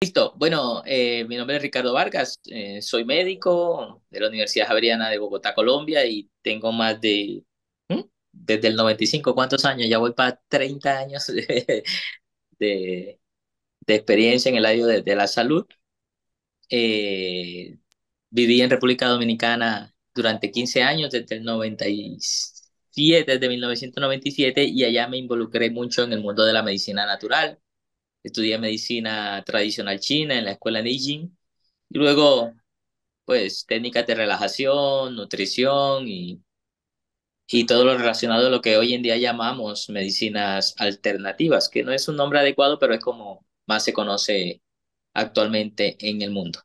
Listo. Bueno, eh, mi nombre es Ricardo Vargas, eh, soy médico de la Universidad Javeriana de Bogotá, Colombia, y tengo más de, desde el 95, ¿cuántos años? Ya voy para 30 años de, experiencia en el área de, la salud. Eh, viví en República Dominicana durante 15 años, desde el 97, desde 1997, y allá me involucré mucho en el mundo de la medicina natural estudié medicina tradicional china en la escuela Nijing y luego pues técnicas de relajación, nutrición y, y todo lo relacionado a lo que hoy en día llamamos medicinas alternativas, que no es un nombre adecuado, pero es como más se conoce actualmente en el mundo.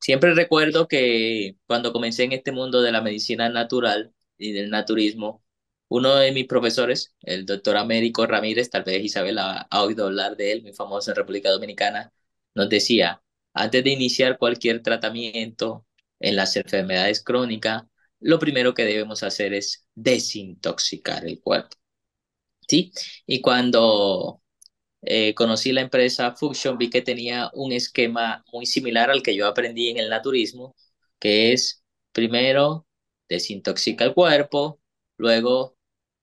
Siempre recuerdo que cuando comencé en este mundo de la medicina natural y del naturismo, uno de mis profesores, el doctor Américo Ramírez, tal vez Isabel ha, oído hablar de él, muy famoso en República Dominicana, nos decía, antes de iniciar cualquier tratamiento en las enfermedades crónicas, lo primero que debemos hacer es desintoxicar el cuerpo. ¿Sí? Y cuando eh, conocí la empresa Fusion vi que tenía un esquema muy similar al que yo aprendí en el naturismo, que es primero desintoxica el cuerpo, luego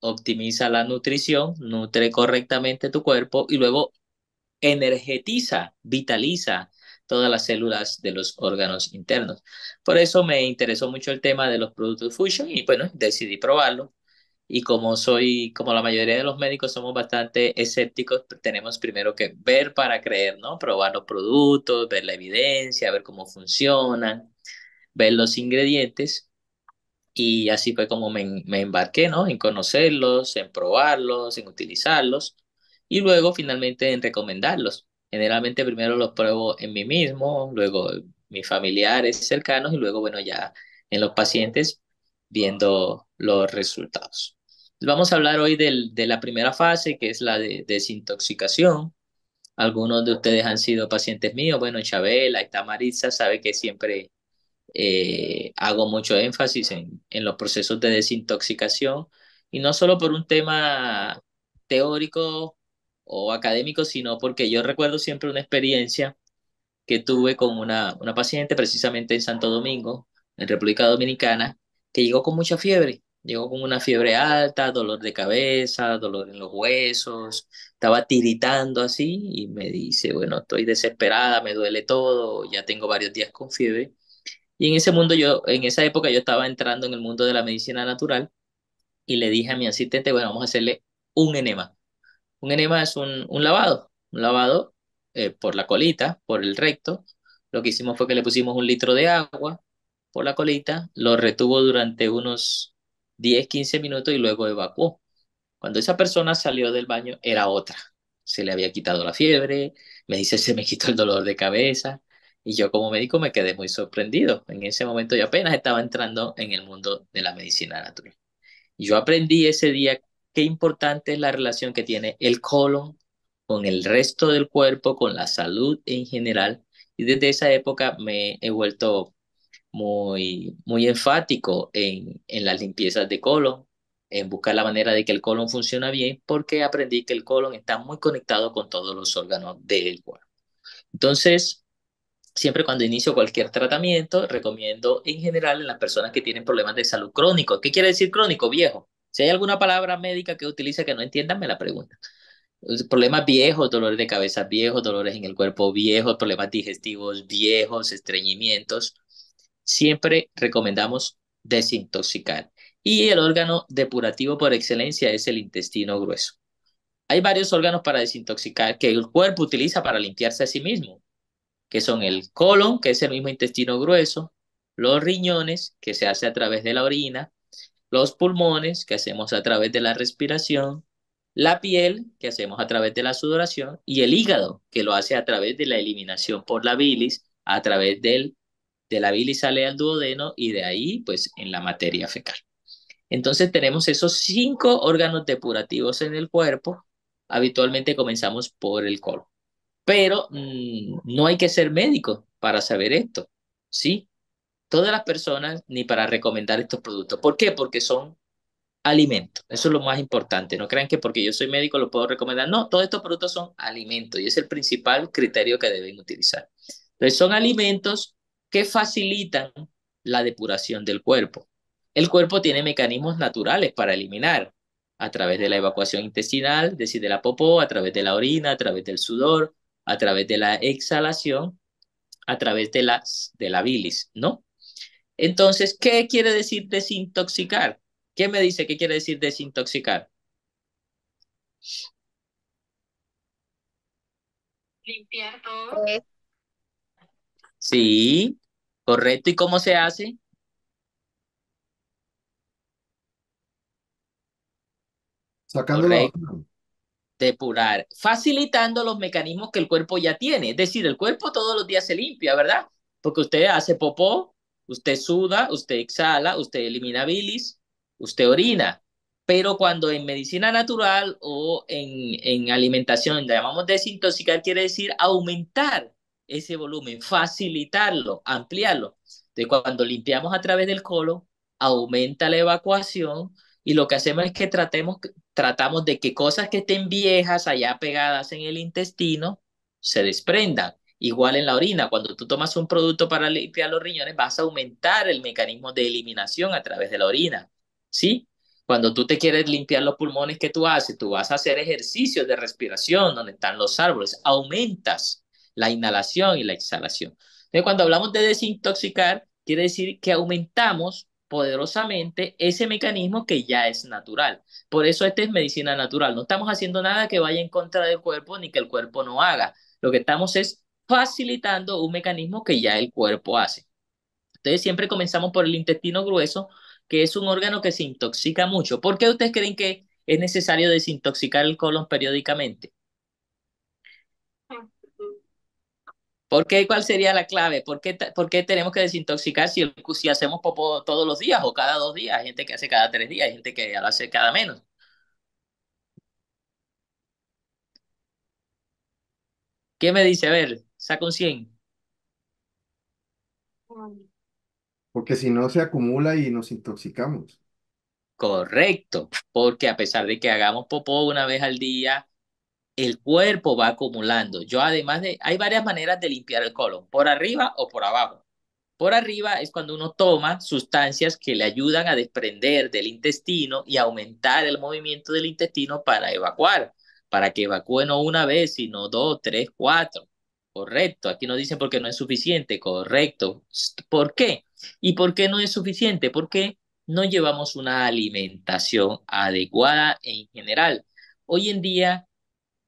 optimiza la nutrición, nutre correctamente tu cuerpo y luego energetiza, vitaliza todas las células de los órganos internos. Por eso me interesó mucho el tema de los productos Fusion y bueno, decidí probarlo. Y como soy, como la mayoría de los médicos somos bastante escépticos, pues, tenemos primero que ver para creer, ¿no? Probar los productos, ver la evidencia, ver cómo funcionan, ver los ingredientes. Y así fue como me, embarqué, ¿no? En conocerlos, en probarlos, en utilizarlos y luego finalmente en recomendarlos. Generalmente primero los pruebo en mí mismo, luego mis familiares cercanos y luego, bueno, ya en los pacientes viendo los resultados. Vamos a hablar hoy de la primera fase, que es la de desintoxicación. Algunos de ustedes han sido pacientes míos, bueno, Chabela está Maritza sabe que siempre eh, hago mucho énfasis en, en los procesos de desintoxicación y no solo por un tema teórico o académico, sino porque yo recuerdo siempre una experiencia que tuve con una, una paciente precisamente en Santo Domingo, en República Dominicana, que llegó con mucha fiebre. Llegó con una fiebre alta, dolor de cabeza, dolor en los huesos, estaba tiritando así y me dice, bueno, estoy desesperada, me duele todo, ya tengo varios días con fiebre. Y en ese mundo yo, en esa época yo estaba entrando en el mundo de la medicina natural y le dije a mi asistente, bueno, vamos a hacerle un enema. Un enema es un, lavado, un lavado eh, por la colita, por el recto. Lo que hicimos fue que le pusimos un litro de agua por la colita, lo retuvo durante unos 10, 15 minutos y luego evacuó. Cuando esa persona salió del baño era otra. Se le había quitado la fiebre, me dice, se me quitó el dolor de cabeza, y yo como médico me quedé muy sorprendido. En ese momento yo apenas estaba entrando en el mundo de la medicina natural. Y yo aprendí ese día qué importante es la relación que tiene el colon con el resto del cuerpo, con la salud en general. Y desde esa época me he vuelto muy, muy enfático en, en las limpiezas de colon, en buscar la manera de que el colon funcione bien, porque aprendí que el colon está muy conectado con todos los órganos del cuerpo. Entonces, Siempre cuando inicio cualquier tratamiento, recomiendo en general en las personas que tienen problemas de salud crónico. ¿Qué quiere decir crónico? Viejo. Si hay alguna palabra médica que utilice que no entiendan, me la pregunta Problemas viejos, dolores de cabeza viejos, dolores en el cuerpo viejos, problemas digestivos viejos, estreñimientos. Siempre recomendamos desintoxicar. Y el órgano depurativo por excelencia es el intestino grueso. Hay varios órganos para desintoxicar que el cuerpo utiliza para limpiarse a sí mismo que son el colon, que es el mismo intestino grueso, los riñones, que se hace a través de la orina, los pulmones, que hacemos a través de la respiración, la piel, que hacemos a través de la sudoración, y el hígado, que lo hace a través de la eliminación por la bilis, a través del, de la bilis sale al duodeno y de ahí, pues, en la materia fecal. Entonces tenemos esos cinco órganos depurativos en el cuerpo. Habitualmente comenzamos por el colon. Pero mm, no hay que ser médico para saber esto, ¿sí? Todas las personas ni para recomendar estos productos. ¿Por qué? Porque son alimentos. Eso es lo más importante. No crean que porque yo soy médico lo puedo recomendar. No, todos estos productos son alimentos y es el principal criterio que deben utilizar. Entonces, son alimentos que facilitan la depuración del cuerpo. El cuerpo tiene mecanismos naturales para eliminar a través de la evacuación intestinal, decir, de la popó, a través de la orina, a través del sudor, a través de la exhalación, a través de la, de la bilis, ¿no? Entonces, ¿qué quiere decir desintoxicar? ¿Qué me dice qué quiere decir desintoxicar? Limpiar todo. Pues sí, correcto. ¿Y cómo se hace? Sacando depurar, facilitando los mecanismos que el cuerpo ya tiene. Es decir, el cuerpo todos los días se limpia, ¿verdad? Porque usted hace popó, usted suda, usted exhala, usted elimina bilis, usted orina. Pero cuando en medicina natural o en, en alimentación la llamamos desintoxicar, quiere decir aumentar ese volumen, facilitarlo, ampliarlo. De cuando limpiamos a través del colon, aumenta la evacuación, y lo que hacemos es que tratemos, tratamos de que cosas que estén viejas allá pegadas en el intestino se desprendan. Igual en la orina, cuando tú tomas un producto para limpiar los riñones, vas a aumentar el mecanismo de eliminación a través de la orina, ¿sí? Cuando tú te quieres limpiar los pulmones, que tú haces? Tú vas a hacer ejercicios de respiración donde están los árboles, aumentas la inhalación y la exhalación. Entonces, cuando hablamos de desintoxicar, quiere decir que aumentamos poderosamente ese mecanismo que ya es natural. Por eso esta es medicina natural. No estamos haciendo nada que vaya en contra del cuerpo ni que el cuerpo no haga. Lo que estamos es facilitando un mecanismo que ya el cuerpo hace. Entonces siempre comenzamos por el intestino grueso, que es un órgano que se intoxica mucho. ¿Por qué ustedes creen que es necesario desintoxicar el colon periódicamente? ¿Por qué? ¿Cuál sería la clave? ¿Por qué, ¿Por qué, tenemos que desintoxicar si, hacemos popo todos los días o cada dos días? Hay gente que hace cada tres días, hay gente que lo hace cada menos. ¿Qué me dice? A ver, saca un 100. Porque si no se acumula y nos intoxicamos. Correcto, porque a pesar de que hagamos popó una vez al día, el cuerpo va acumulando. Yo además de, hay varias maneras de limpiar el colon, por arriba o por abajo. Por arriba es cuando uno toma sustancias que le ayudan a desprender del intestino y aumentar el movimiento del intestino para evacuar, para que evacúe no una vez, sino dos, tres, cuatro. Correcto, aquí nos dicen porque no es suficiente, correcto. ¿Por qué? ¿Y por qué no es suficiente? Porque no llevamos una alimentación adecuada en general. Hoy en día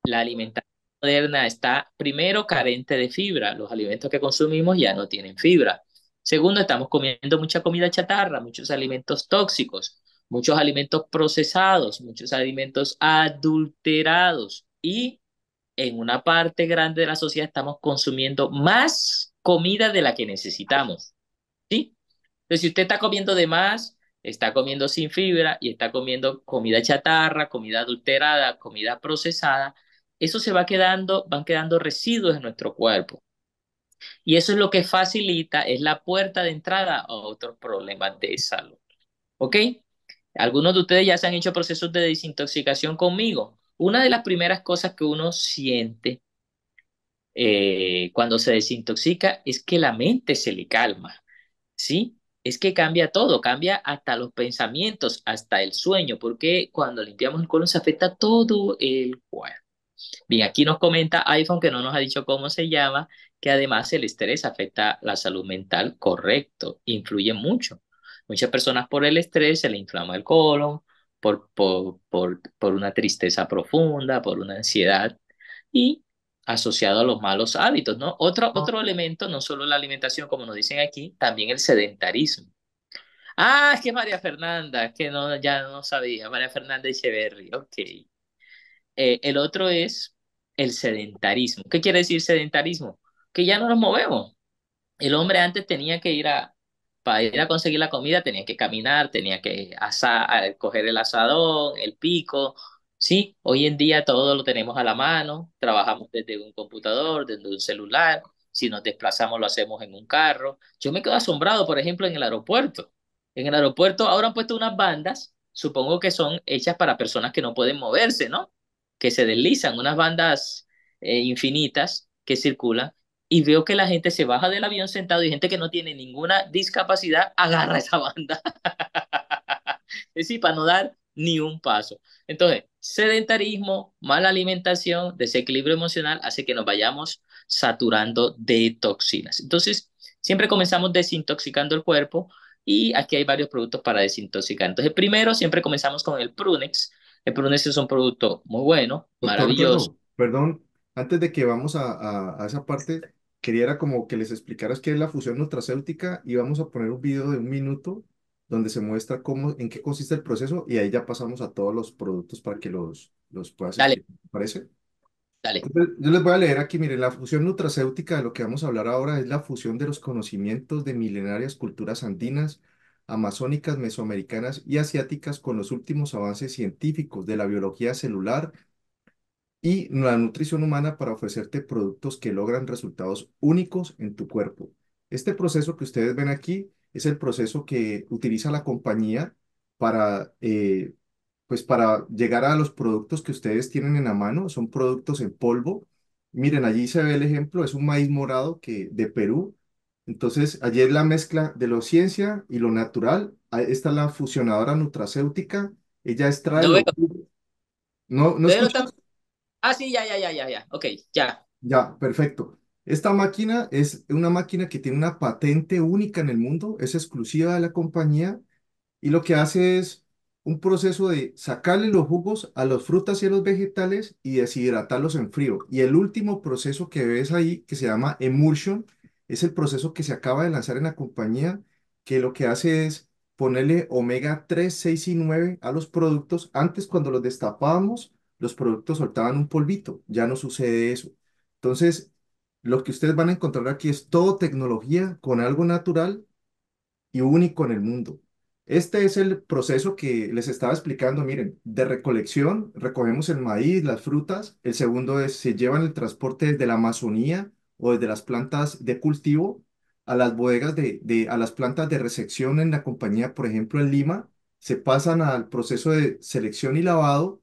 la alimentación moderna está primero carente de fibra, los alimentos que consumimos ya no tienen fibra. Segundo, estamos comiendo mucha comida chatarra, muchos alimentos tóxicos, muchos alimentos procesados, muchos alimentos adulterados y en una parte grande de la sociedad estamos consumiendo más comida de la que necesitamos. ¿Sí? Entonces, si usted está comiendo de más, está comiendo sin fibra y está comiendo comida chatarra, comida adulterada, comida procesada, eso se va quedando, van quedando residuos en nuestro cuerpo. Y eso es lo que facilita, es la puerta de entrada a otros problemas de salud. ¿Ok? Algunos de ustedes ya se han hecho procesos de desintoxicación conmigo. Una de las primeras cosas que uno siente eh, cuando se desintoxica es que la mente se le calma, ¿sí? Es que cambia todo, cambia hasta los pensamientos, hasta el sueño, porque cuando limpiamos el colon se afecta todo el cuerpo. Bien, aquí nos comenta iPhone que no nos ha dicho cómo se llama, que además el estrés afecta la salud mental, correcto, influye mucho. Muchas personas por el estrés se le inflama el colon, por, por, por, una tristeza profunda, por una ansiedad y asociado a los malos hábitos, ¿no? Otro, oh. otro elemento, no solo la alimentación, como nos dicen aquí, también el sedentarismo. Ah, es que María Fernanda, que no, ya no sabía, María Fernanda Echeverry, ok. Eh, el otro es el sedentarismo. ¿Qué quiere decir sedentarismo? Que ya no nos movemos. El hombre antes tenía que ir a, para ir a conseguir la comida, tenía que caminar, tenía que coger el asadón, el pico. Sí, hoy en día todo lo tenemos a la mano, trabajamos desde un computador, desde un celular, si nos desplazamos lo hacemos en un carro. Yo me quedo asombrado, por ejemplo, en el aeropuerto. En el aeropuerto ahora han puesto unas bandas, supongo que son hechas para personas que no pueden moverse, ¿no? que se deslizan, unas bandas eh, infinitas que circulan, y veo que la gente se baja del avión sentado y gente que no tiene ninguna discapacidad agarra esa banda. es decir, para no dar ni un paso. Entonces, sedentarismo, mala alimentación, desequilibrio emocional hace que nos vayamos saturando de toxinas. Entonces, siempre comenzamos desintoxicando el cuerpo y aquí hay varios productos para desintoxicar. Entonces, primero, siempre comenzamos con el Prunex, el este es un producto muy bueno, maravilloso. Perdón, antes de que vamos a, esa parte, quería como que les explicaras qué es la fusión nutracéutica y vamos a poner un video de un minuto donde se muestra cómo, en qué consiste el proceso y ahí ya pasamos a todos los productos para que los, los puedas Dale. parece? Dale. yo les voy a leer aquí, miren, la fusión nutracéutica de lo que vamos a hablar ahora es la fusión de los conocimientos de milenarias culturas andinas amazónicas, mesoamericanas y asiáticas con los últimos avances científicos de la biología celular y la nutrición humana para ofrecerte productos que logran resultados únicos en tu cuerpo. Este proceso que ustedes ven aquí es el proceso que utiliza la compañía para, eh, pues para llegar a los productos que ustedes tienen en la mano. Son productos en polvo. Miren, allí se ve el ejemplo, es un maíz morado que, de Perú entonces, allí es la mezcla de lo ciencia y lo natural. Ahí está la fusionadora nutracéutica. Ella extrae. No No, Ah, sí, ya, ya, ya, ya, ya. Ok, ya. Ya, perfecto. Esta máquina es una máquina que tiene una patente única en el mundo, es exclusiva de la compañía y lo que hace es un proceso de sacarle los jugos a las frutas y a los vegetales y deshidratarlos en frío. Y el último proceso que ves ahí, que se llama emulsion, es el proceso que se acaba de lanzar en la compañía, que lo que hace es ponerle omega 3, 6 y 9 a los productos. Antes, cuando los destapábamos, los productos soltaban un polvito. Ya no sucede eso. Entonces, lo que ustedes van a encontrar aquí es todo tecnología con algo natural y único en el mundo. Este es el proceso que les estaba explicando, miren, de recolección, recogemos el maíz, las frutas, el segundo es, se llevan el transporte desde la Amazonía o desde las plantas de cultivo a las bodegas de, a las plantas de recepción en la compañía, por ejemplo, en Lima, se pasan al proceso de selección y lavado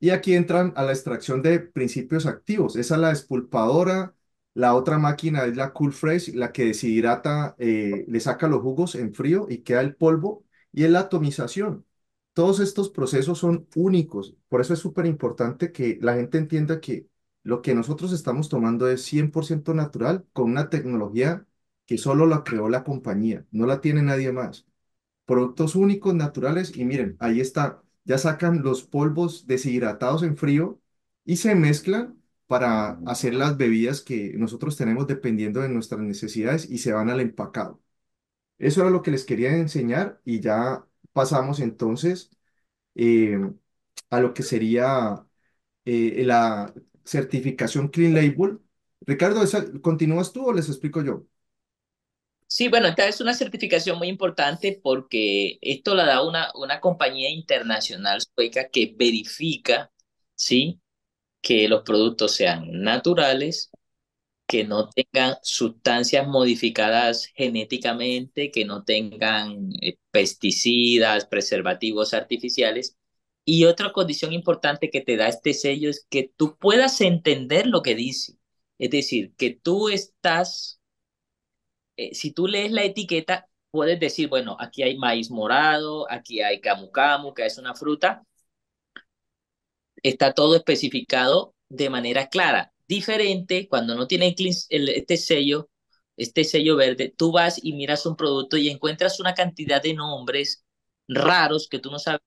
y aquí entran a la extracción de principios activos. Esa es la despulpadora, la otra máquina es la Cool Fresh, la que deshidrata, eh, le saca los jugos en frío y queda el polvo, y es la atomización. Todos estos procesos son únicos, por eso es súper importante que la gente entienda que lo que nosotros estamos tomando es 100% natural con una tecnología que solo la creó la compañía, no la tiene nadie más. Productos únicos, naturales, y miren, ahí está, ya sacan los polvos deshidratados en frío y se mezclan para hacer las bebidas que nosotros tenemos dependiendo de nuestras necesidades y se van al empacado. Eso era lo que les quería enseñar y ya pasamos entonces eh, a lo que sería eh, la certificación Clean Label. Ricardo, ¿continúas tú o les explico yo? Sí, bueno, esta es una certificación muy importante porque esto la da una, una compañía internacional sueca que verifica, ¿sí? Que los productos sean naturales, que no tengan sustancias modificadas genéticamente, que no tengan eh, pesticidas, preservativos artificiales y otra condición importante que te da este sello es que tú puedas entender lo que dice. Es decir, que tú estás, eh, si tú lees la etiqueta, puedes decir, bueno, aquí hay maíz morado, aquí hay camu camu, que es una fruta. Está todo especificado de manera clara. Diferente, cuando no tiene este sello, este sello verde, tú vas y miras un producto y encuentras una cantidad de nombres raros que tú no sabes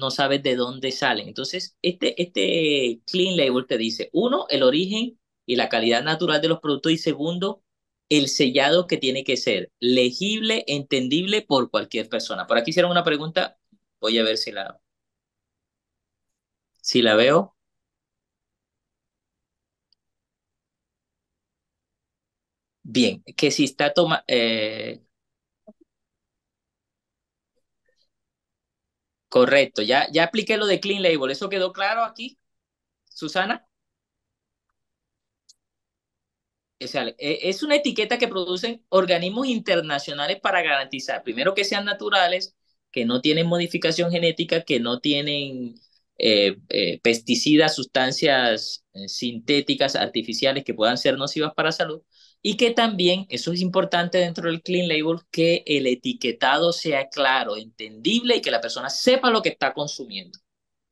no sabes de dónde salen. Entonces, este, este clean label te dice, uno, el origen y la calidad natural de los productos y segundo, el sellado que tiene que ser legible, entendible por cualquier persona. Por aquí hicieron una pregunta, voy a ver si la, si la veo. Bien, que si está tomando... Eh, Correcto, ya, ya apliqué lo de Clean Label. ¿Eso quedó claro aquí, Susana? E, es una etiqueta que producen organismos internacionales para garantizar, primero, que sean naturales, que no tienen modificación genética, que no tienen eh, eh, pesticidas, sustancias eh, sintéticas, artificiales que puedan ser nocivas para la salud, y que también, eso es importante dentro del Clean Label, que el etiquetado sea claro, entendible y que la persona sepa lo que está consumiendo.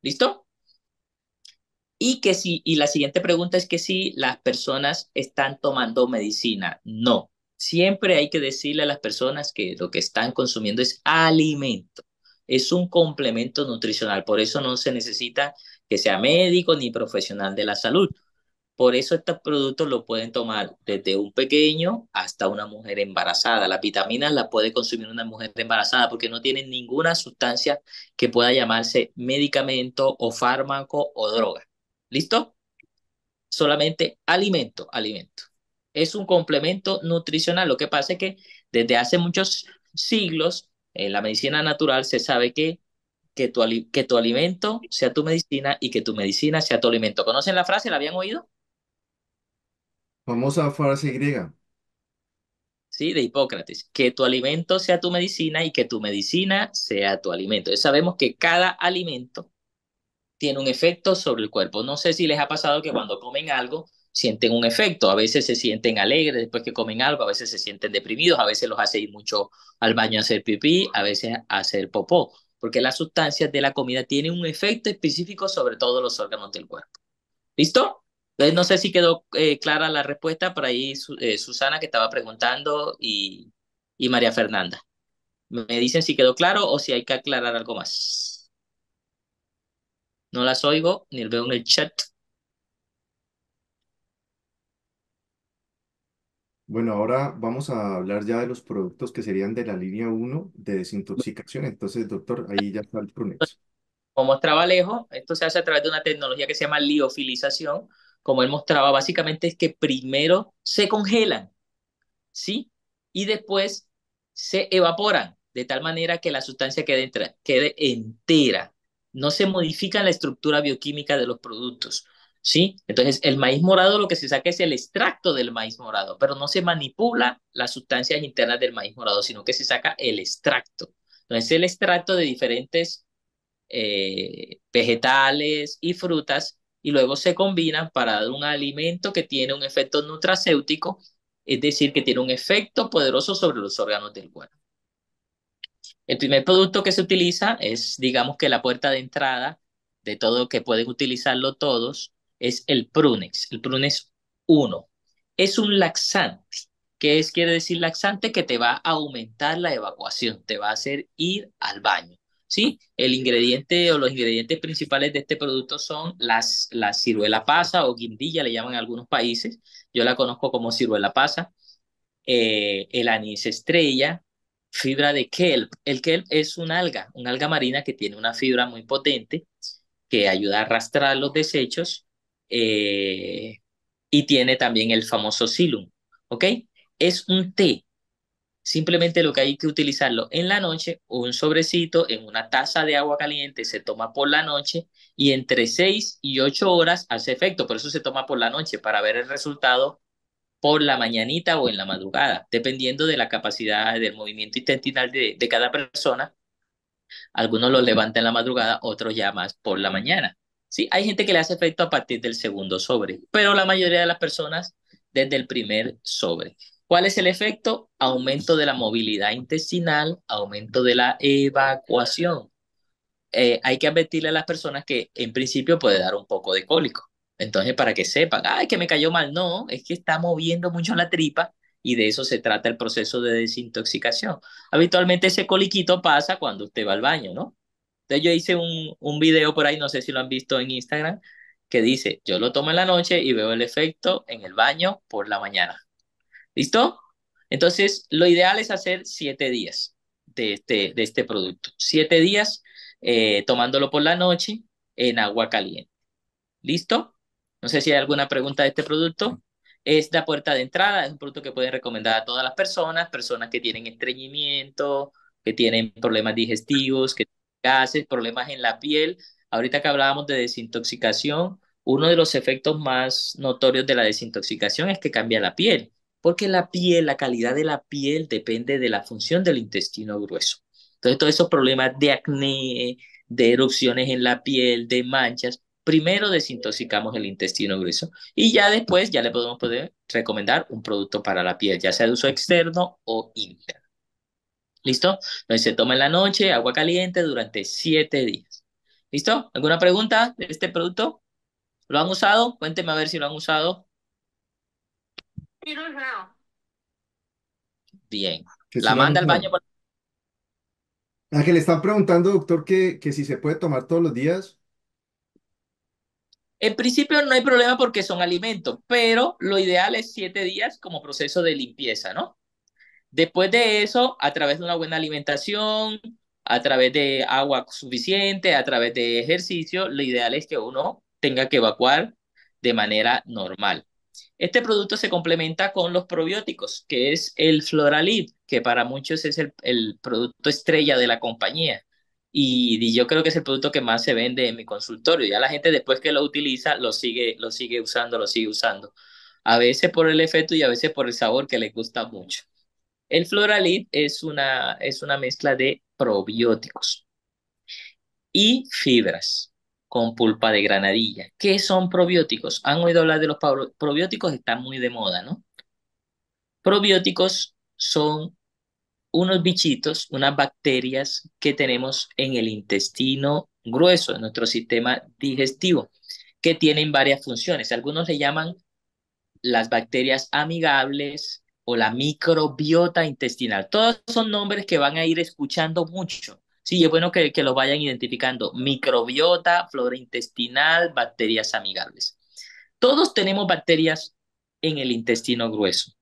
¿Listo? Y que si, y la siguiente pregunta es que si las personas están tomando medicina. No. Siempre hay que decirle a las personas que lo que están consumiendo es alimento. Es un complemento nutricional. Por eso no se necesita que sea médico ni profesional de la salud. Por eso estos productos los pueden tomar desde un pequeño hasta una mujer embarazada. Las vitaminas las puede consumir una mujer embarazada porque no tienen ninguna sustancia que pueda llamarse medicamento o fármaco o droga. ¿Listo? Solamente alimento, alimento. Es un complemento nutricional. Lo que pasa es que desde hace muchos siglos en la medicina natural se sabe que que tu alimento sea tu medicina y que tu medicina sea tu alimento. ¿Conocen la frase? ¿La habían oído? Famosa frase griega. ¿sí? De Hipócrates, que tu alimento sea tu medicina y que tu medicina sea tu alimento. sabemos que cada alimento tiene un efecto sobre el cuerpo. No sé si les ha pasado que cuando comen algo sienten un efecto, a veces se sienten alegres después que comen algo, a veces se sienten deprimidos, a veces los hace ir mucho al baño a hacer pipí, a veces a hacer popó, porque las sustancias de la comida tienen un efecto específico sobre todos los órganos del cuerpo. ¿Listo? Entonces, no sé si quedó eh, clara la respuesta por ahí, eh, Susana, que estaba preguntando, y, María Fernanda. Me dicen si quedó claro o si hay que aclarar algo más. No las oigo ni veo en el chat. Bueno, ahora vamos a hablar ya de los productos que serían de la línea 1 de desintoxicación. Entonces, doctor, ahí ya está el Prunex. Como mostraba Alejo, esto se hace a través de una tecnología que se llama liofilización, como él mostraba, básicamente es que primero se congelan, ¿sí? Y después se evaporan, de tal manera que la sustancia quede, quede entera. No se modifica la estructura bioquímica de los productos, ¿sí? Entonces, el maíz morado lo que se saca es el extracto del maíz morado, pero no se manipula las sustancias internas del maíz morado, sino que se saca el extracto. Entonces, el extracto de diferentes eh, vegetales y frutas y luego se combinan para dar un alimento que tiene un efecto nutracéutico, es decir, que tiene un efecto poderoso sobre los órganos del cuerpo. El primer producto que se utiliza es, digamos que la puerta de entrada de todo que pueden utilizarlo todos, es el Prunex, el Prunex 1. Es un laxante. ¿Qué es, quiere decir laxante? Que te va a aumentar la evacuación, te va a hacer ir al baño. El ingrediente o los ingredientes principales de este producto son las, la ciruela pasa o guindilla, le llaman en algunos países. Yo la conozco como ciruela pasa. Eh, el anís estrella, fibra de kelp. El kelp es un alga, un alga marina que tiene una fibra muy potente que ayuda a arrastrar los desechos eh, y tiene también el famoso silum, ¿ok? Es un té, Simplemente lo que hay que utilizarlo en la noche, un sobrecito en una taza de agua caliente se toma por la noche y entre seis y ocho horas hace efecto. Por eso se toma por la noche para ver el resultado por la mañanita o en la madrugada, dependiendo de la capacidad del movimiento intestinal de, de cada persona. Algunos lo levantan en la madrugada, otros ya más por la mañana. Sí, hay gente que le hace efecto a partir del segundo sobre, pero la mayoría de las personas desde el primer sobre. ¿Cuál es el efecto? Aumento de la movilidad intestinal, aumento de la evacuación. Eh, hay que advertirle a las personas que en principio puede dar un poco de cólico. Entonces, para que sepan, ay, que me cayó mal. No, es que está moviendo mucho la tripa y de eso se trata el proceso de desintoxicación. Habitualmente ese coliquito pasa cuando usted va al baño, ¿no? Entonces yo hice un, un video por ahí, no sé si lo han visto en Instagram, que dice, yo lo tomo en la noche y veo el efecto en el baño por la mañana. ¿Listo? Entonces, lo ideal es hacer siete días de este, de este producto. Siete días eh, tomándolo por la noche en agua caliente. ¿Listo? No sé si hay alguna pregunta de este producto. Es la puerta de entrada, es un producto que pueden recomendar a todas las personas, personas que tienen estreñimiento, que tienen problemas digestivos, que tienen gases, problemas en la piel. Ahorita que hablábamos de desintoxicación, uno de los efectos más notorios de la desintoxicación es que cambia la piel porque la piel, la calidad de la piel depende de la función del intestino grueso. Entonces, todos esos problemas de acné, de erupciones en la piel, de manchas, primero desintoxicamos el intestino grueso y ya después ya le podemos poder recomendar un producto para la piel, ya sea de uso externo o interno. ¿Listo? Entonces se toma en la noche agua caliente durante siete días. ¿Listo? ¿Alguna pregunta de este producto? ¿Lo han usado? Cuénteme a ver si lo han usado. Bien. La manda al baño. Por... le están preguntando, doctor, que, que si se puede tomar todos los días. En principio no hay problema porque son alimentos, pero lo ideal es siete días como proceso de limpieza, ¿no? Después de eso, a través de una buena alimentación, a través de agua suficiente, a través de ejercicio, lo ideal es que uno tenga que evacuar de manera normal. Este producto se complementa con los probióticos, que es el Floralid, que para muchos es el, producto estrella de la compañía. Y, yo creo que es el producto que más se vende en mi consultorio. Ya la gente después que lo utiliza, lo sigue, lo sigue usando, lo sigue usando. A veces por el efecto y a veces por el sabor que les gusta mucho. El Floralid es una, es una mezcla de probióticos y fibras con pulpa de granadilla. ¿Qué son probióticos? ¿Han oído hablar de los probióticos? Están muy de moda, ¿no? Probióticos son unos bichitos, unas bacterias que tenemos en el intestino grueso, en nuestro sistema digestivo, que tienen varias funciones. Algunos se llaman las bacterias amigables o la microbiota intestinal. Todos son nombres que van a ir escuchando mucho Sí, es bueno que, que lo vayan identificando. Microbiota, flora intestinal, bacterias amigables. Todos tenemos bacterias en el intestino grueso.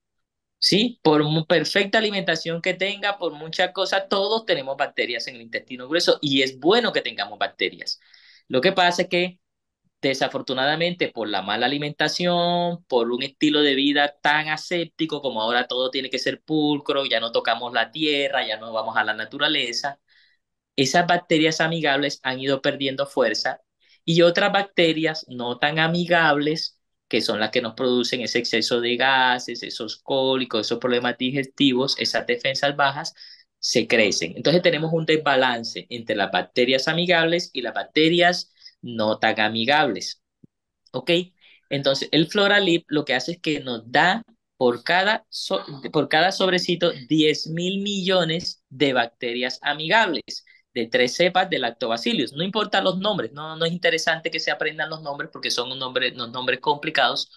¿sí? Por perfecta alimentación que tenga, por muchas cosas, todos tenemos bacterias en el intestino grueso y es bueno que tengamos bacterias. Lo que pasa es que desafortunadamente por la mala alimentación, por un estilo de vida tan aséptico como ahora todo tiene que ser pulcro, ya no tocamos la tierra, ya no vamos a la naturaleza, esas bacterias amigables han ido perdiendo fuerza y otras bacterias no tan amigables, que son las que nos producen ese exceso de gases, esos cólicos, esos problemas digestivos, esas defensas bajas, se crecen. Entonces tenemos un desbalance entre las bacterias amigables y las bacterias no tan amigables. ¿Ok? Entonces el Floralip lo que hace es que nos da por cada, por cada sobrecito 10 mil millones de bacterias amigables de tres cepas de lactobacillus. No importa los nombres, no, no es interesante que se aprendan los nombres porque son unos nombres, nombres complicados,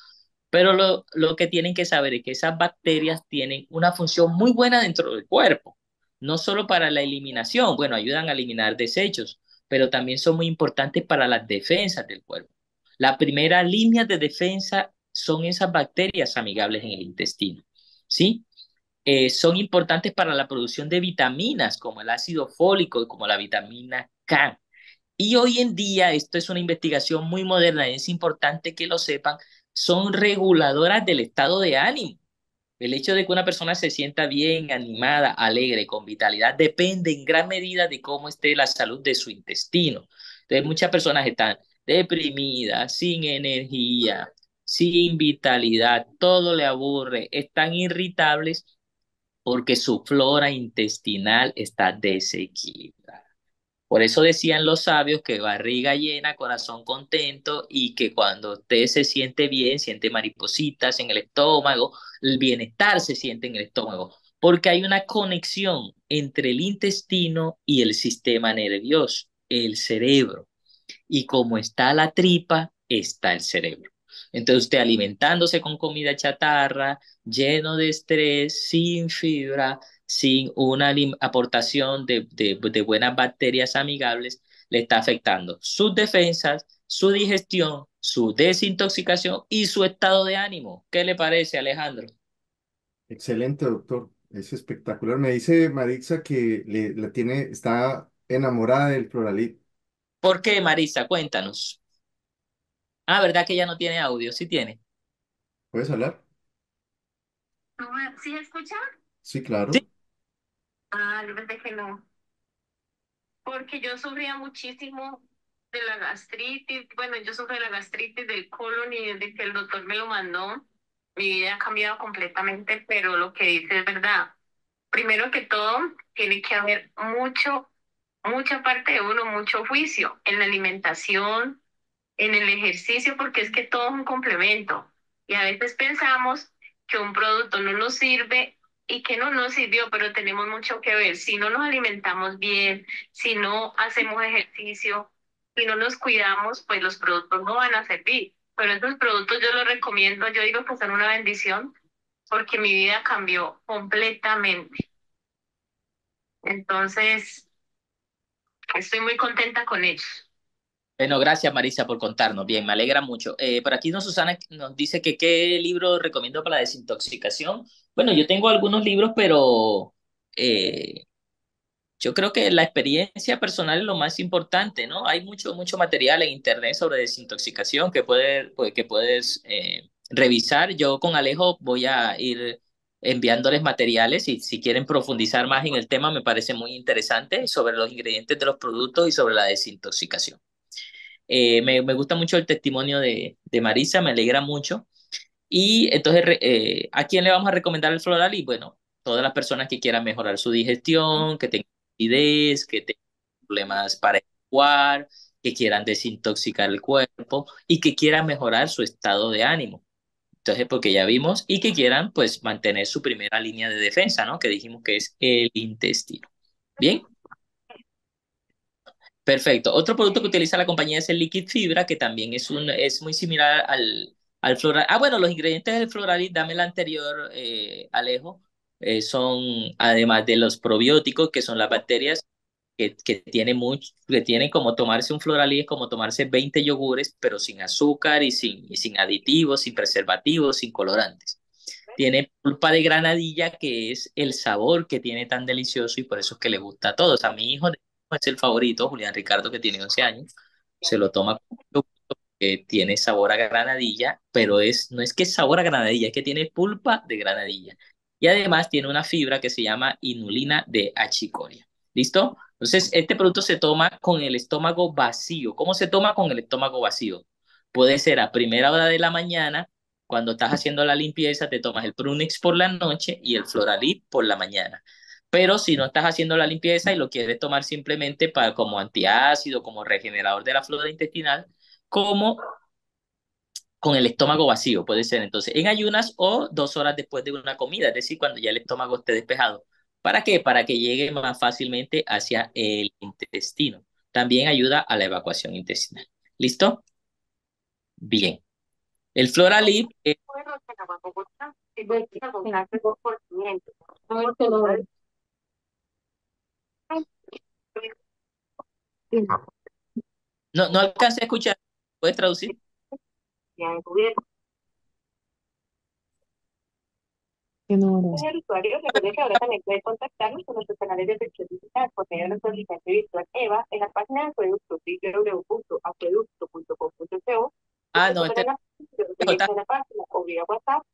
pero lo, lo, que tienen que saber es que esas bacterias tienen una función muy buena dentro del cuerpo, no solo para la eliminación, bueno, ayudan a eliminar desechos, pero también son muy importantes para las defensas del cuerpo. La primera línea de defensa son esas bacterias amigables en el intestino, ¿sí? Eh, son importantes para la producción de vitaminas como el ácido fólico, y como la vitamina K. Y hoy en día, esto es una investigación muy moderna y es importante que lo sepan, son reguladoras del estado de ánimo. El hecho de que una persona se sienta bien, animada, alegre, con vitalidad, depende en gran medida de cómo esté la salud de su intestino. Entonces, muchas personas están deprimidas, sin energía, sin vitalidad, todo le aburre, están irritables porque su flora intestinal está desequilibrada. Por eso decían los sabios que barriga llena, corazón contento y que cuando usted se siente bien, siente maripositas en el estómago, el bienestar se siente en el estómago, porque hay una conexión entre el intestino y el sistema nervioso, el cerebro. Y como está la tripa, está el cerebro. Entonces usted alimentándose con comida chatarra, lleno de estrés, sin fibra, sin una aportación de, buenas bacterias amigables, le está afectando sus defensas, su digestión, su desintoxicación y su estado de ánimo. ¿Qué le parece, Alejandro? Excelente, doctor. Es espectacular. Me dice Marisa que le, tiene, está enamorada del Floralit. ¿Por qué, Marisa? Cuéntanos. Ah, ¿verdad que ya no tiene audio? Sí tiene. ¿Puedes hablar? ¿Sí escucha? Sí, claro. Ah, verdad que no. Porque yo sufría muchísimo de la gastritis. Bueno, yo sufrí de la gastritis del colon y desde que el doctor me lo mandó, mi vida ha cambiado completamente, pero lo que dice es verdad. Primero que todo, tiene que haber mucho, mucha parte de uno, mucho juicio en la alimentación, en el ejercicio porque es que todo es un complemento y a veces pensamos que un producto no nos sirve y que no nos sirvió, pero tenemos mucho que ver. Si no nos alimentamos bien, si no hacemos ejercicio, si no nos cuidamos, pues los productos no van a servir. Pero estos productos yo los recomiendo, yo digo que son una bendición porque mi vida cambió completamente. Entonces, estoy muy contenta con ellos. Bueno, gracias Marisa por contarnos. Bien, me alegra mucho. Eh, por aquí no, Susana nos dice que qué libro recomiendo para la desintoxicación. Bueno, yo tengo algunos libros, pero eh, yo creo que la experiencia personal es lo más importante, ¿no? Hay mucho, mucho material en internet sobre desintoxicación que, pues, que puedes eh, revisar. Yo con Alejo voy a ir enviándoles materiales y si quieren profundizar más en el tema, me parece muy interesante sobre los ingredientes de los productos y sobre la desintoxicación. Eh, me, gusta mucho el testimonio de, Marisa, me alegra mucho. Y entonces, eh, ¿a quién le vamos a recomendar el floral? Y bueno, todas las personas que quieran mejorar su digestión, que tengan acidez, que tengan problemas para evacuar, que quieran desintoxicar el cuerpo y que quieran mejorar su estado de ánimo. Entonces, porque ya vimos, y que quieran pues mantener su primera línea de defensa, ¿no? Que dijimos que es el intestino. Bien. Perfecto. Otro producto que utiliza la compañía es el Liquid Fibra, que también es, un, es muy similar al, al floral. Ah, bueno, los ingredientes del Floralit, dame la anterior, eh, Alejo, eh, son además de los probióticos, que son las bacterias que, que tienen mucho, que tienen como tomarse un y es como tomarse 20 yogures, pero sin azúcar y sin, y sin aditivos, sin preservativos, sin colorantes. Tiene pulpa de granadilla, que es el sabor que tiene tan delicioso y por eso es que le gusta a todos. A mi hijo es el favorito, Julián Ricardo, que tiene 11 años, se lo toma que tiene sabor a granadilla, pero es, no es que es sabor a granadilla, es que tiene pulpa de granadilla. Y además tiene una fibra que se llama inulina de achicoria. ¿Listo? Entonces, este producto se toma con el estómago vacío. ¿Cómo se toma con el estómago vacío? Puede ser a primera hora de la mañana, cuando estás haciendo la limpieza, te tomas el Prunix por la noche y el Floralit por la mañana. Pero si no estás haciendo la limpieza y lo quieres tomar simplemente para, como antiácido, como regenerador de la flora intestinal, como con el estómago vacío, puede ser entonces en ayunas o dos horas después de una comida, es decir, cuando ya el estómago esté despejado. ¿Para qué? Para que llegue más fácilmente hacia el intestino. También ayuda a la evacuación intestinal. ¿Listo? Bien. El Floralip. Ah. No, no alcancé a escuchar. ¿Puedes traducir? el usuario, ahora también puede contactarnos con nuestros canales de digital por medio de nuestro licencia virtual EVA en la página de producto www.acueducto.com.co Ah, no,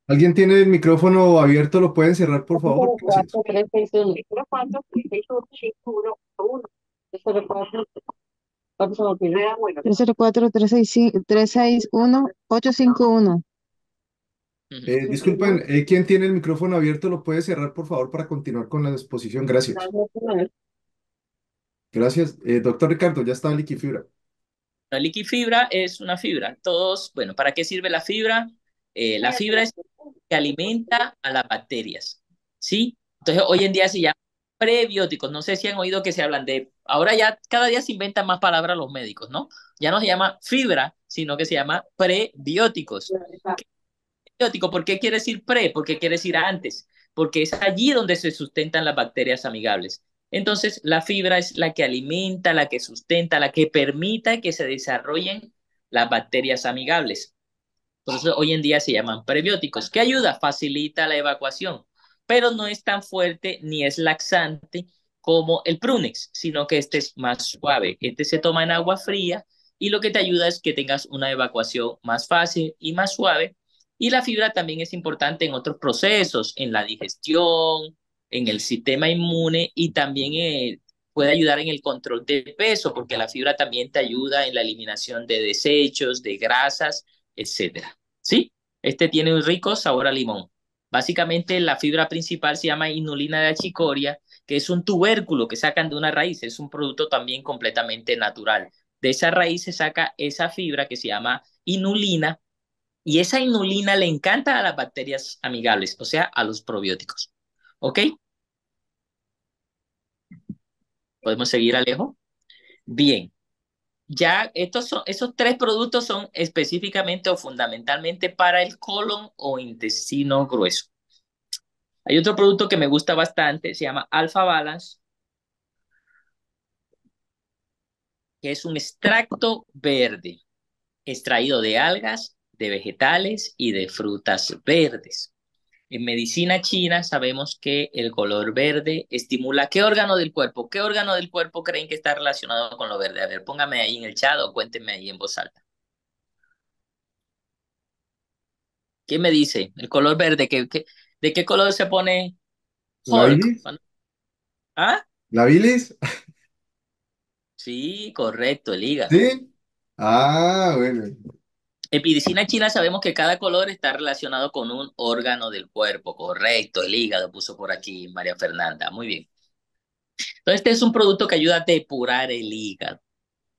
¿Alguien tiene el micrófono abierto? ¿Lo pueden cerrar, por favor? 304-361-851. Eh, disculpen, eh, ¿quién tiene el micrófono abierto lo puede cerrar, por favor, para continuar con la exposición. Gracias. Gracias. Eh, doctor Ricardo, ya está liquifibra. La liquifibra es una fibra. Todos, bueno, ¿para qué sirve la fibra? Eh, la fibra es que alimenta a las bacterias, ¿sí? Entonces, hoy en día se llama prebióticos. No sé si han oído que se hablan de, ahora ya cada día se inventan más palabras los médicos, ¿no? Ya no se llama fibra, sino que se llama prebióticos. Prebiótico, ¿por qué quiere decir pre? Porque quiere decir antes, porque es allí donde se sustentan las bacterias amigables. Entonces, la fibra es la que alimenta, la que sustenta, la que permite que se desarrollen las bacterias amigables. Por eso hoy en día se llaman prebióticos. ¿Qué ayuda? Facilita la evacuación pero no es tan fuerte ni es laxante como el Prunex, sino que este es más suave. Este se toma en agua fría y lo que te ayuda es que tengas una evacuación más fácil y más suave. Y la fibra también es importante en otros procesos, en la digestión, en el sistema inmune y también eh, puede ayudar en el control de peso, porque la fibra también te ayuda en la eliminación de desechos, de grasas, etc. ¿Sí? Este tiene un rico sabor a limón. Básicamente la fibra principal se llama inulina de achicoria, que es un tubérculo que sacan de una raíz, es un producto también completamente natural. De esa raíz se saca esa fibra que se llama inulina y esa inulina le encanta a las bacterias amigables, o sea, a los probióticos. ¿Ok? ¿Podemos seguir, Alejo? Bien. Ya estos esos tres productos son específicamente o fundamentalmente para el colon o intestino grueso. Hay otro producto que me gusta bastante, se llama Alpha Balance, que es un extracto verde extraído de algas, de vegetales y de frutas verdes. En medicina china sabemos que el color verde estimula qué órgano del cuerpo, qué órgano del cuerpo creen que está relacionado con lo verde. A ver, póngame ahí en el chat o cuéntenme ahí en voz alta. ¿Qué me dice? El color verde, de qué color se pone? ¿La bilis? ¿Ah? ¿Ah? ¿La bilis? Sí, correcto, el hígado. ¿Sí? Ah, bueno. En medicina china sabemos que cada color está relacionado con un órgano del cuerpo, correcto, el hígado puso por aquí María Fernanda, muy bien. Entonces este es un producto que ayuda a depurar el hígado.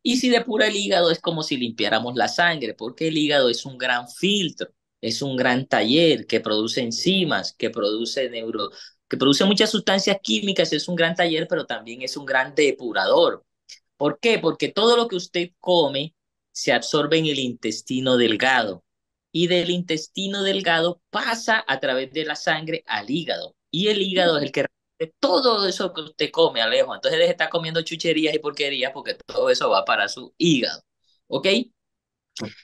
Y si depura el hígado es como si limpiáramos la sangre, porque el hígado es un gran filtro, es un gran taller que produce enzimas, que produce neuro, que produce muchas sustancias químicas, es un gran taller, pero también es un gran depurador. ¿Por qué? Porque todo lo que usted come se absorbe en el intestino delgado y del intestino delgado pasa a través de la sangre al hígado y el hígado es el que todo eso que usted come, Alejo. Entonces deje está comiendo chucherías y porquerías porque todo eso va para su hígado. ¿Ok?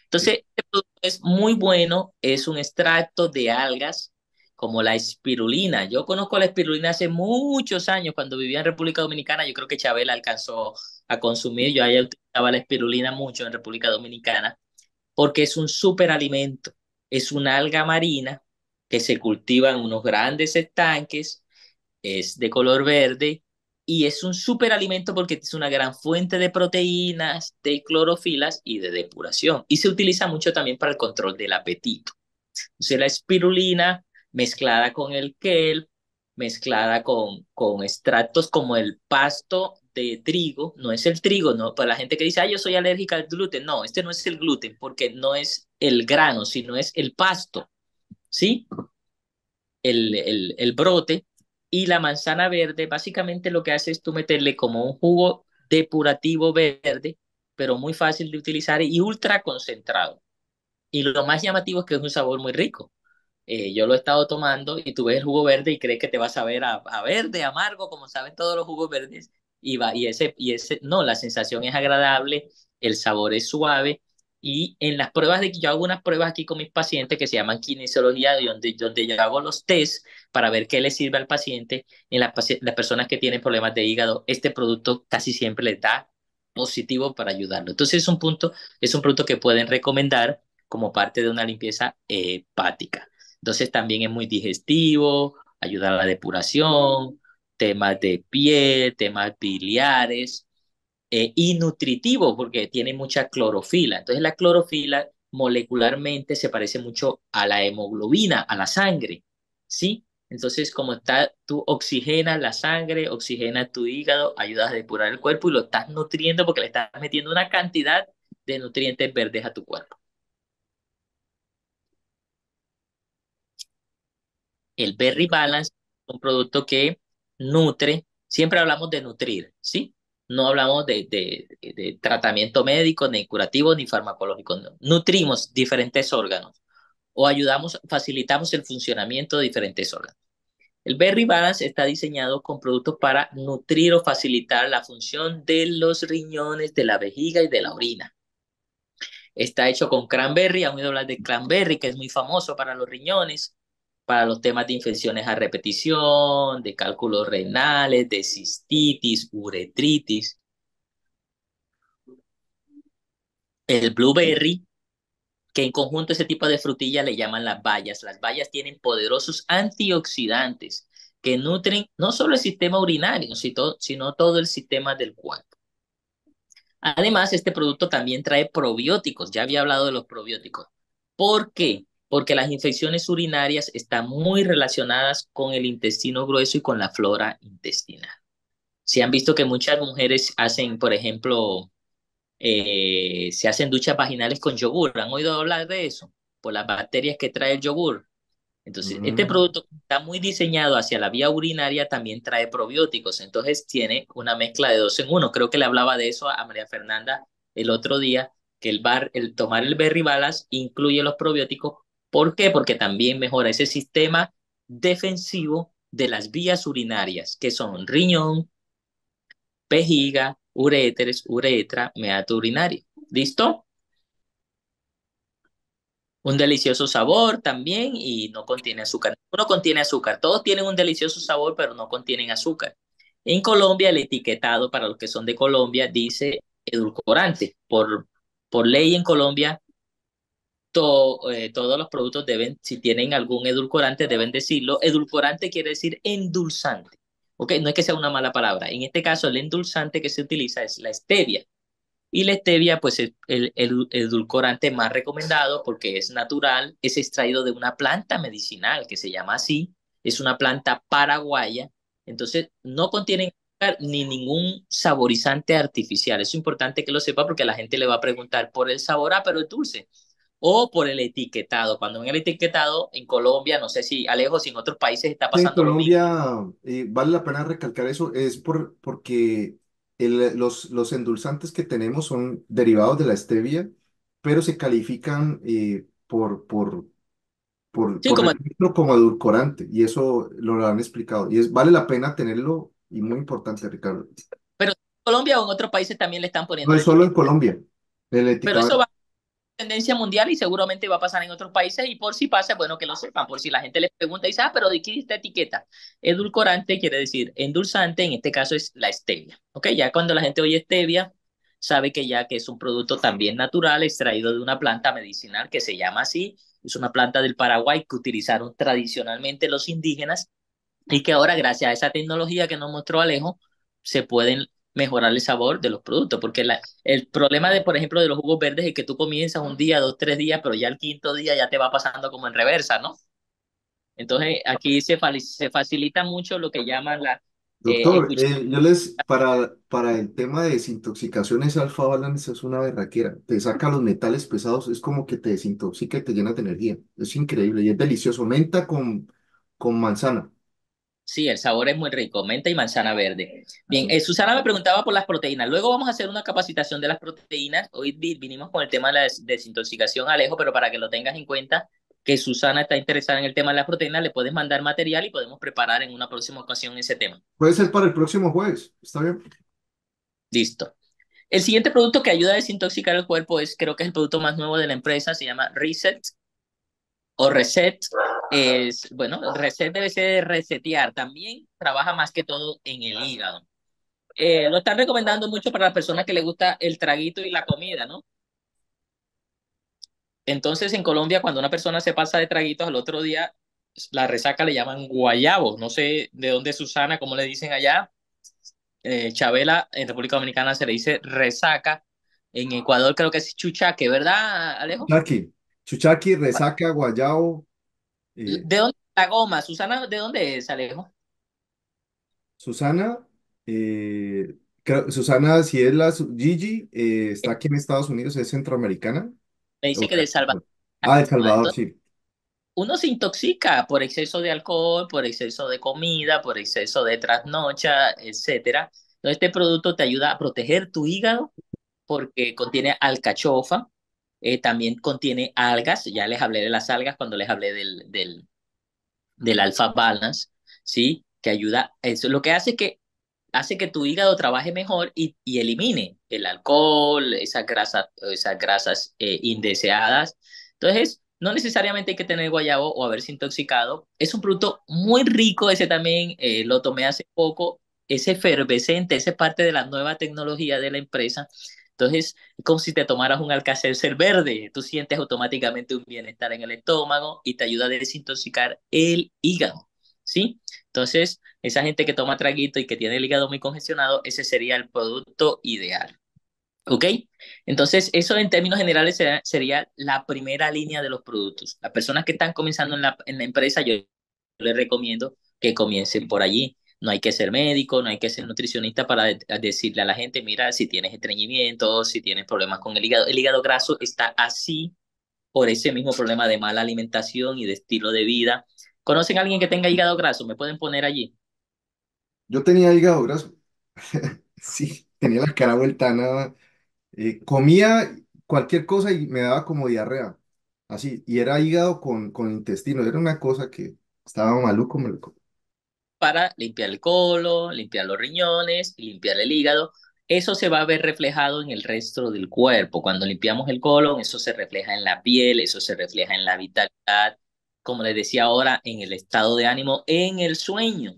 Entonces, este es muy bueno, es un extracto de algas como la espirulina. Yo conozco la espirulina hace muchos años, cuando vivía en República Dominicana, yo creo que Chabela alcanzó a consumir. Yo ahí utilizaba la espirulina mucho en República Dominicana porque es un superalimento. Es una alga marina que se cultiva en unos grandes estanques, es de color verde y es un superalimento porque es una gran fuente de proteínas, de clorofilas y de depuración. Y se utiliza mucho también para el control del apetito. Entonces la espirulina mezclada con el kelp, mezclada con, con extractos como el pasto de trigo, no es el trigo, ¿no? Para la gente que dice, ah, yo soy alérgica al gluten, no, este no es el gluten, porque no es el grano, sino es el pasto, ¿sí? El, el, brote. Y la manzana verde, básicamente lo que hace es tú meterle como un jugo depurativo verde, pero muy fácil de utilizar y ultra concentrado. Y lo más llamativo es que es un sabor muy rico. Eh, yo lo he estado tomando y tú ves el jugo verde y crees que te va a saber a, a, verde, amargo, como saben todos los jugos verdes, y, y, ese, y ese, no, la sensación es agradable, el sabor es suave. Y en las pruebas de que yo hago unas pruebas aquí con mis pacientes que se llaman kinesiología, donde, donde yo hago los test para ver qué le sirve al paciente. En las, las personas que tienen problemas de hígado, este producto casi siempre le da positivo para ayudarlo. Entonces es un punto, es un producto que pueden recomendar como parte de una limpieza eh, hepática. Entonces también es muy digestivo, ayuda a la depuración, temas de pie temas biliares eh, y nutritivos, porque tiene mucha clorofila. Entonces la clorofila molecularmente se parece mucho a la hemoglobina, a la sangre, ¿sí? Entonces, como está, tú oxigenas la sangre, oxigenas tu hígado, ayudas a depurar el cuerpo y lo estás nutriendo porque le estás metiendo una cantidad de nutrientes verdes a tu cuerpo. El Berry Balance es un producto que nutre, siempre hablamos de nutrir, ¿sí? No hablamos de, tratamiento médico, ni curativo, ni farmacológico. Nutrimos diferentes órganos o ayudamos, facilitamos el funcionamiento de diferentes órganos. El Berry Balance está diseñado con productos para nutrir o facilitar la función de los riñones, de la vejiga y de la orina. Está hecho con cranberry, han oído hablar de cranberry, que es muy famoso para los riñones para los temas de infecciones a repetición, de cálculos renales, de cistitis, uretritis. El blueberry, que en conjunto ese tipo de frutilla le llaman las bayas. Las bayas tienen poderosos antioxidantes que nutren no solo el sistema urinario, sino todo el sistema del cuerpo. Además, este producto también trae probióticos. Ya había hablado de los probióticos. ¿Por qué? porque las infecciones urinarias están muy relacionadas con el intestino grueso y con la flora intestinal. Se han visto que muchas mujeres hacen, por ejemplo, eh, se hacen duchas vaginales con yogur. ¿Han oído hablar de eso? Por las bacterias que trae el yogur. Entonces, este mm. producto está muy diseñado hacia la vía urinaria, también trae probióticos. Entonces, tiene una mezcla de dos en uno. Creo que le hablaba de eso a María Fernanda el otro día, que el, bar, el tomar el berry balas incluye los probióticos ¿Por qué? Porque también mejora ese sistema defensivo de las vías urinarias, que son riñón, vejiga, uréteres, uretra, meato urinario. ¿Listo? Un delicioso sabor también y no contiene azúcar. Uno contiene azúcar. Todos tienen un delicioso sabor, pero no contienen azúcar. En Colombia, el etiquetado para los que son de Colombia dice edulcorante. Por, por ley en Colombia, eh, todos los productos deben, si tienen algún edulcorante, deben decirlo. Edulcorante quiere decir endulzante. ¿ok? No es que sea una mala palabra. En este caso, el endulzante que se utiliza es la stevia. Y la stevia, pues, es el, el, edulcorante más recomendado porque es natural, es extraído de una planta medicinal que se llama así, es una planta paraguaya. Entonces, no contiene ni ningún saborizante artificial. es importante que lo sepa porque la gente le va a preguntar por el sabor, ah, pero es dulce o por el etiquetado. Cuando en el etiquetado, en Colombia, no sé si Alejo, si en otros países está pasando en Colombia, eh, vale la pena recalcar eso, es por, porque los, los endulzantes que tenemos son derivados de la stevia, pero se califican eh, por, por, por, como... edulcorante, y eso lo, han explicado. Y es, vale la pena tenerlo, y muy importante, Ricardo. Pero en Colombia o en otros países también le están poniendo. No es solo en Colombia. El eso va tendencia mundial y seguramente va a pasar en otros países y por si pasa, bueno, que lo sepan, por si la gente les pregunta y dice, ah, pero ¿de qué esta etiqueta? Edulcorante quiere decir endulzante, en este caso es la stevia, ¿ok? Ya cuando la gente oye stevia, sabe que ya que es un producto también natural, extraído de una planta medicinal que se llama así, es una planta del Paraguay que utilizaron tradicionalmente los indígenas y que ahora gracias a esa tecnología que nos mostró Alejo, se pueden mejorar el sabor de los productos, porque la, el problema de, por ejemplo, de los jugos verdes es que tú comienzas un día, dos, tres días, pero ya el quinto día ya te va pasando como en reversa, ¿no? Entonces, aquí se, se facilita mucho lo que llaman la... Eh, Doctor, eh, yo les, para, para el tema de desintoxicaciones, Alfa Balance es una berraquera, te saca los metales pesados, es como que te desintoxica y te llena de energía, es increíble y es delicioso, menta con, con manzana. Sí, el sabor es muy rico, menta y manzana verde. Bien, eh, Susana me preguntaba por las proteínas. Luego vamos a hacer una capacitación de las proteínas. Hoy vinimos con el tema de la desintoxicación, Alejo, pero para que lo tengas en cuenta, que Susana está interesada en el tema de las proteínas, le puedes mandar material y podemos preparar en una próxima ocasión ese tema. Puede ser para el próximo jueves, ¿está bien? Listo. El siguiente producto que ayuda a desintoxicar el cuerpo es, creo que es el producto más nuevo de la empresa, se llama Reset o reset, es, bueno, reset debe ser resetear, también trabaja más que todo en el hígado. Eh, lo están recomendando mucho para las personas que le gusta el traguito y la comida, ¿no? Entonces, en Colombia, cuando una persona se pasa de traguitos al otro día, la resaca le llaman guayabo. No sé de dónde Susana, cómo le dicen allá. Eh, Chabela, en República Dominicana se le dice resaca. En Ecuador creo que es chuchaque, ¿verdad, Alejo? Aquí. Chuchaki Resaca, Guayao. ¿De dónde la goma? Susana, ¿de dónde es, Alejo? Susana, eh, Susana, si es la Gigi, eh, está aquí en Estados Unidos, es centroamericana. Me dice que del Salvador. Ah, El Salvador, sí. uno se intoxica por exceso de alcohol, por exceso de comida, por exceso de trasnocha, etcétera. Entonces, este producto te ayuda a proteger tu hígado porque contiene alcachofa, eh, también contiene algas, ya les hablé de las algas cuando les hablé del, del, del alfa balance, ¿sí? Que ayuda, eso lo que hace que hace que tu hígado trabaje mejor y, y elimine el alcohol, esas grasas, esas eh, grasas indeseadas. Entonces, no necesariamente hay que tener guayabo o haberse intoxicado. Es un producto muy rico, ese también eh, lo tomé hace poco, es efervescente, esa es parte de la nueva tecnología de la empresa entonces, como si te tomaras un ser verde. Tú sientes automáticamente un bienestar en el estómago y te ayuda a desintoxicar el hígado. ¿Sí? Entonces, esa gente que toma traguito y que tiene el hígado muy congestionado, ese sería el producto ideal. ¿Ok? Entonces, eso en términos generales sería, la primera línea de los productos. Las personas que están comenzando en la empresa, yo les recomiendo que comiencen por allí. No hay que ser médico, no hay que ser nutricionista para decirle a la gente, mira, si tienes estreñimiento, si tienes problemas con el hígado. El hígado graso está así por ese mismo problema de mala alimentación y de estilo de vida. ¿Conocen a alguien que tenga hígado graso? ¿Me pueden poner allí? Yo tenía hígado graso. sí, tenía la cara vuelta, nada. Eh, comía cualquier cosa y me daba como diarrea. Así, y era hígado con, con intestino, era una cosa que estaba maluco, maluco para limpiar el colon, limpiar los riñones y limpiar el hígado. Eso se va a ver reflejado en el resto del cuerpo. Cuando limpiamos el colon, eso se refleja en la piel, eso se refleja en la vitalidad, como les decía ahora, en el estado de ánimo, en el sueño.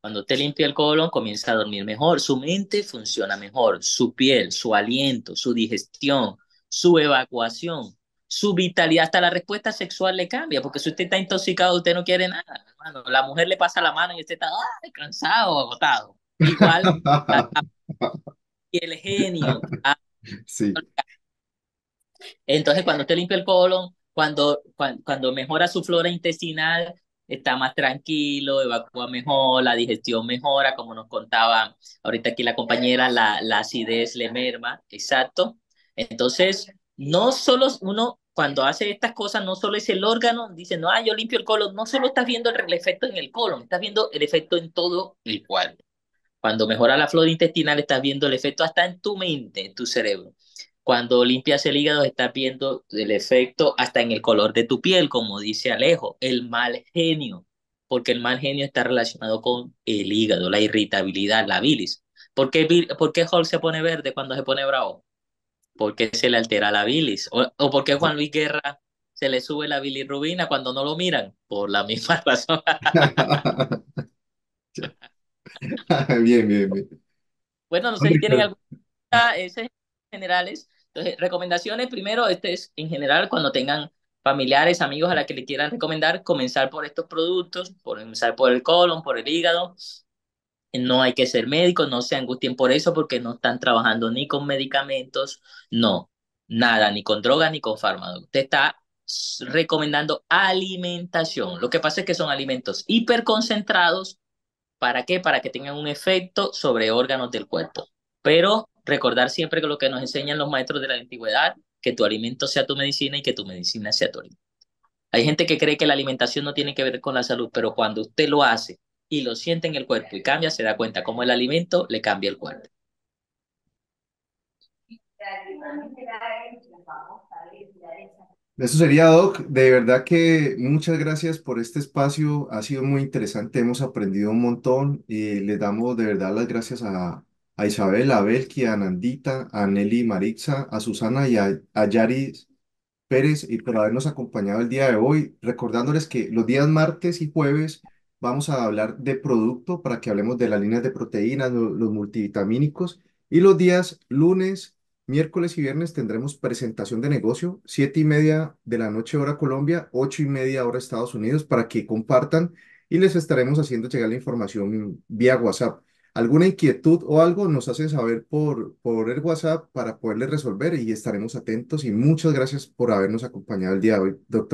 Cuando usted limpia el colon, comienza a dormir mejor, su mente funciona mejor, su piel, su aliento, su digestión, su evacuación, su vitalidad, hasta la respuesta sexual le cambia, porque si usted está intoxicado, usted no quiere nada. Cuando la mujer le pasa la mano y usted está cansado, agotado. Igual, y el genio. Ah, sí. Entonces, cuando usted limpia el colon, cuando, cuando, mejora su flora intestinal, está más tranquilo, evacúa mejor, la digestión mejora, como nos contaba ahorita aquí la compañera, la, la acidez le merma, exacto. Entonces, no solo uno cuando hace estas cosas, no solo es el órgano, dice, no, yo limpio el colon, no solo estás viendo el efecto en el colon, estás viendo el efecto en todo el cuerpo. Cuando mejora la flora intestinal, estás viendo el efecto hasta en tu mente, en tu cerebro. Cuando limpias el hígado, estás viendo el efecto hasta en el color de tu piel, como dice Alejo, el mal genio, porque el mal genio está relacionado con el hígado, la irritabilidad, la bilis. ¿Por qué Hall se pone verde cuando se pone bravo? por qué se le altera la bilis o, o por qué Juan Luis Guerra se le sube la bilirrubina cuando no lo miran, por la misma razón. bien, bien, bien. Bueno, no sé si tienen alguna esas generales. Entonces, recomendaciones, primero, este es en general cuando tengan familiares, amigos a la que le quieran recomendar, comenzar por estos productos, por comenzar por el colon, por el hígado, no hay que ser médico, no se angustien por eso porque no están trabajando ni con medicamentos, no, nada, ni con droga, ni con fármacos. Usted está recomendando alimentación. Lo que pasa es que son alimentos hiperconcentrados. ¿Para qué? Para que tengan un efecto sobre órganos del cuerpo. Pero recordar siempre que lo que nos enseñan los maestros de la antigüedad, que tu alimento sea tu medicina y que tu medicina sea tu alimento. Hay gente que cree que la alimentación no tiene que ver con la salud, pero cuando usted lo hace y lo siente en el cuerpo y cambia, se da cuenta cómo el alimento le cambia el cuerpo. Eso sería, Doc. De verdad que muchas gracias por este espacio. Ha sido muy interesante. Hemos aprendido un montón y eh, le damos de verdad las gracias a, a Isabel, a Belki, a Nandita, a Nelly Maritza, a Susana y a, a Yaris Pérez y por habernos acompañado el día de hoy. Recordándoles que los días martes y jueves vamos a hablar de producto para que hablemos de las líneas de proteínas, los, multivitamínicos. Y los días lunes, miércoles y viernes tendremos presentación de negocio, siete y media de la noche hora Colombia, ocho y media hora Estados Unidos, para que compartan y les estaremos haciendo llegar la información vía WhatsApp. Alguna inquietud o algo nos hacen saber por, por el WhatsApp para poderles resolver y estaremos atentos y muchas gracias por habernos acompañado el día de hoy, doctor.